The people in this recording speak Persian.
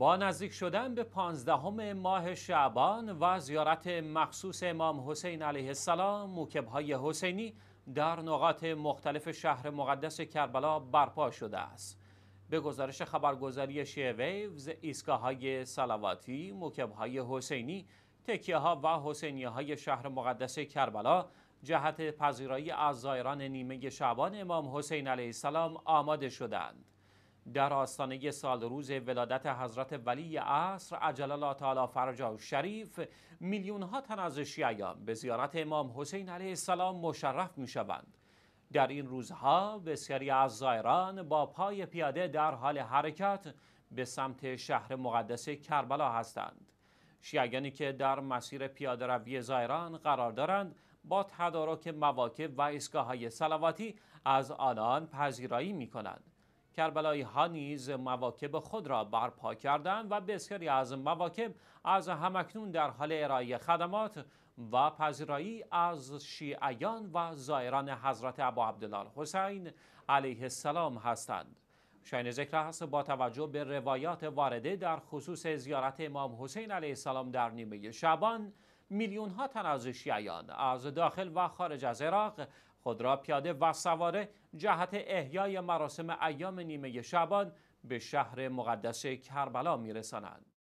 با نزدیک شدن به پانزدهم ماه شعبان و زیارت مخصوص امام حسین علیه السلام موکبهای حسینی در نقاط مختلف شهر مقدس کربلا برپا شده است به گزارش خبرگزاری ویوز ایستگاه های سلواتی موکب حسینی تکیه ها و حسینی های شهر مقدس کربلا جهت پذیرایی از زایران نیمه شعبان امام حسین علیه السلام آماده شدند در آستانه سال روز ولادت حضرت ولی عصر عجل الله تعالی و شریف میلیون ها تن از شیعیان به زیارت امام حسین علیه السلام مشرف می شوند. در این روزها بسیاری از زائران با پای پیاده در حال حرکت به سمت شهر مقدس کربلا هستند. شیعیانی که در مسیر پیاده روی زائران قرار دارند با تدارک مواکب و اسکاهای سلواتی از آنان پذیرایی می کنند. کربلای ها نیز مواکب خود را برپا کردند و بسیاری از مواکب از همکنون در حال ارائه خدمات و پذیرایی از شیعیان و زائران حضرت ابا عبدالله حسین علیه السلام هستند. شاین ذکر است با توجه به روایات وارده در خصوص زیارت امام حسین علیه السلام در نیمه شبان میلیون ها تن از شیعیان از داخل و خارج از عراق خود را پیاده و سواره جهت احیای مراسم ایام نیمه شبان به شهر مقدس کربلا میرسانند